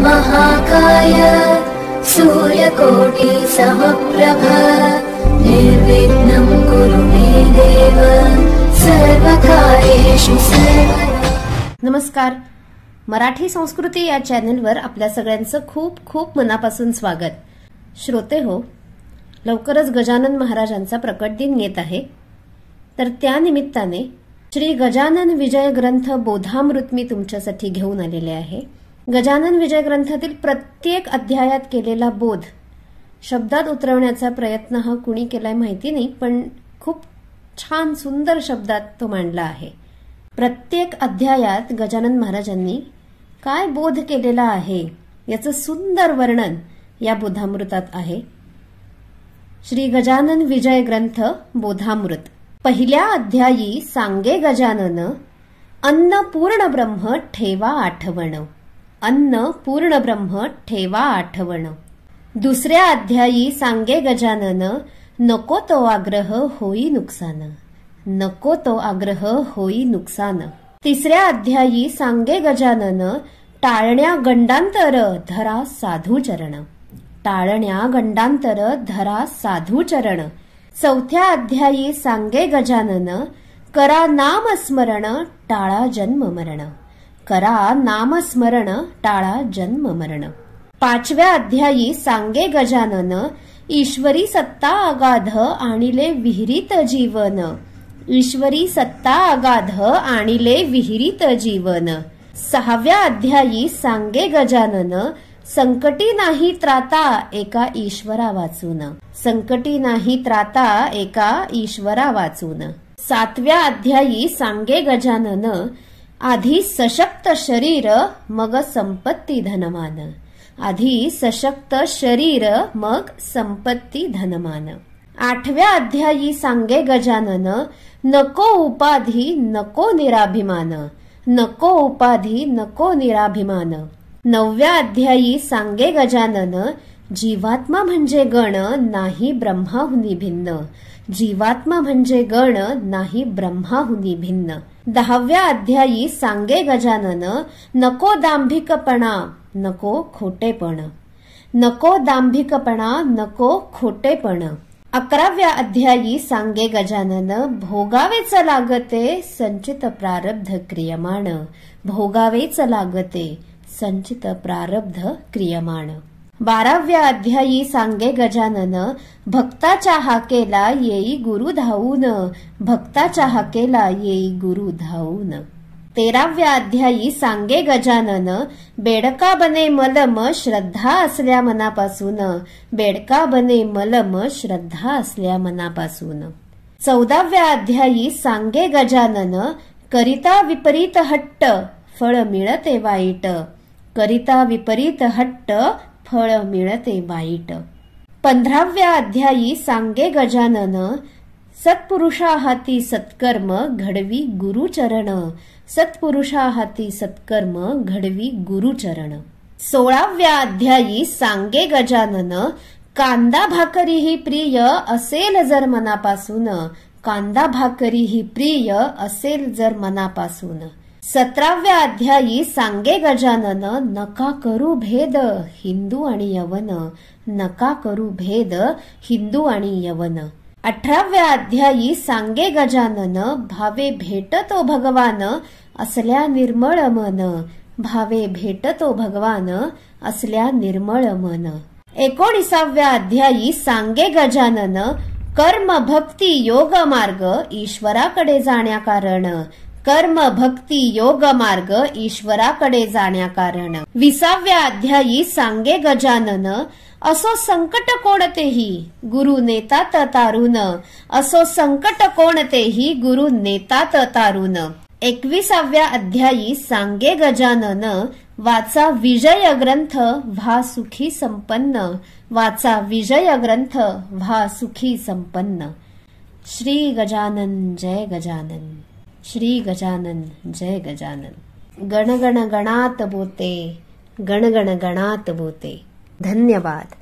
महाकाय सूर्यकोटि समप्रभ निर्विघ्नं कुरु मे देव सर्वकार्येषु नमस्कार मराठी संस्कृती या चॅनलवर आपल्या सगळ्यांचं खूप खूप मनापासून स्वागत श्रोते हो लवकरच गजानन महाराजांचा प्रकट दिन येत आहे तर त्यानिमित्ताने श्री गजानन विजय ग्रंथ बोधामृत मी तुमच्यासाठी घेऊन आलेले आहे गजानन विजय ग्रंथातील प्रत्येक अध्यायात केलेला बोध शब्दात उतरवण्याचा प्रयत्न हा कुणी केलाय माहिती नाही पण खूप छान सुंदर शब्दात तो मांडला आहे प्रत्येक अध्यायात गजानन महाराजांनी काय बोध केलेला आहे याचं सुंदर वर्णन या बोधामृतात आहे श्री गजानन विजय ग्रंथ बोधामृत पहिल्या अध्यायी सांगे गजानन अन्न पूर्ण ब्रह्म ठेवा आठवण अन्न पूर्ण ब्रह्म ठेवा आठवण दुसऱ्या अध्यायी सांगे गजानन नको तो आग्रह होई नुकसान नको तो आग्रह होई नुकसान तिसऱ्या अध्यायी सांगे गजानन टाळण्या गंडांतर धरा साधू चरण टाळण्या गंडांतर धरा साधू चरण चौथ्या अध्यायी सांगे गजानन करा नामस्मरण टाळा जन्म मरण करा नामस्मरण टाळा जन्म मरण पाचव्या अध्यायी सांगे गजानन ईश्वरी सत्ता अगाध आणिले विहिरीत जीवन ईश्वरी सत्ता अगाध आणिले विहिरीत जीवन सहाव्या अध्यायी सांगे गजानन संकटी नाही त्राता एका ईश्वरा वाचून संकटी नाही त्राता एका ईश्वरा वाचून सातव्या अध्यायी सांगे गजानन आधी सशक्त शरीर मग संपत्ती धनमान आधी सशक्त शरीर मग संपत्ती धनमान आठव्या अध्यायी सांगे गजानन नको उपाधी नको निराभिमान नको उपाधी नको निराभिमान नवव्या अध्यायी सांगे गजानन जीवात्मा म्हणजे गण नाही ब्रह्माहुनी भिन्न जीवात्मा म्हणजे गण नाही ब्रह्माहुनी भिन्न दहाव्या अध्यायी सांगे गजानन नको दांभिकपणा नको खोटेपण नको दांभिकपणा नको खोटेपण अकराव्या अध्यायी सांगे गजानन भोगावेच लागते संचित प्रारब्ध क्रियमाण भोगावेच लागते संचित प्रारब्ध क्रियमाण बाराव्या अध्यायी सांगे गजानन भक्ताच्या हाकेला येई गुरु धावून भक्ताच्या हाकेला येई गुरु धावून तेराव्या अध्यायी सांगे गजानन बेडका बने मलम श्रद्धा असल्या मनापासून बेडका बने मलम श्रद्धा असल्या मनापासून चौदाव्या अध्यायी सांगे गजानन करिता विपरीत हट्ट फळ मिळते वाईट करिता विपरीत हट्ट फळ मिळते वाईट पंधराव्या अध्यायी सांगे गजानन सत्पुरुषा हाती सत्कर्म घडवी गुरुचरण सत्पुरुषा हाती सत्कर्म घडवी गुरुचरण सोळाव्या अध्यायी सांगे गजानन कांदा भाकरी ही प्रिय असेल जर मनापासून कांदा भाकरी ही प्रिय असेल जर मनापासून सतराव्या अध्यायी सांगे गजानन नका करू भेद हिंदू आणि यवन नका करू भेद हिंदू आणि यवन अठराव्या अध्यायी सांगे गजानन भावे भेटतो भगवान असल्या निर्मळ मन भावे भेटतो भगवान असल्या निर्मळ मन एकोणीसाव्या अध्यायी सांगे गजानन कर्म भक्ती योग मार्ग ईश्वराकडे जाण्याकारण कर्म भक्ती योग मार्ग ईश्वराकडे जाण्याकारण विसाव्या अध्यायी सांगे गजानन असो संकट कोणतेही गुरु नेतात तारुन असो संकट कोणतेही गुरु नेतात तारुन. एकविसाव्या अध्यायी सांगे गजानन वाचा विजय ग्रंथ व्हा सुखी संपन्न वाचा विजय ग्रंथ व्हा सुखी संपन्न श्री गजानन जय गजानन श्री गजानन जय गजानन गण गणात बोते गण गणात बोते धन्यवाद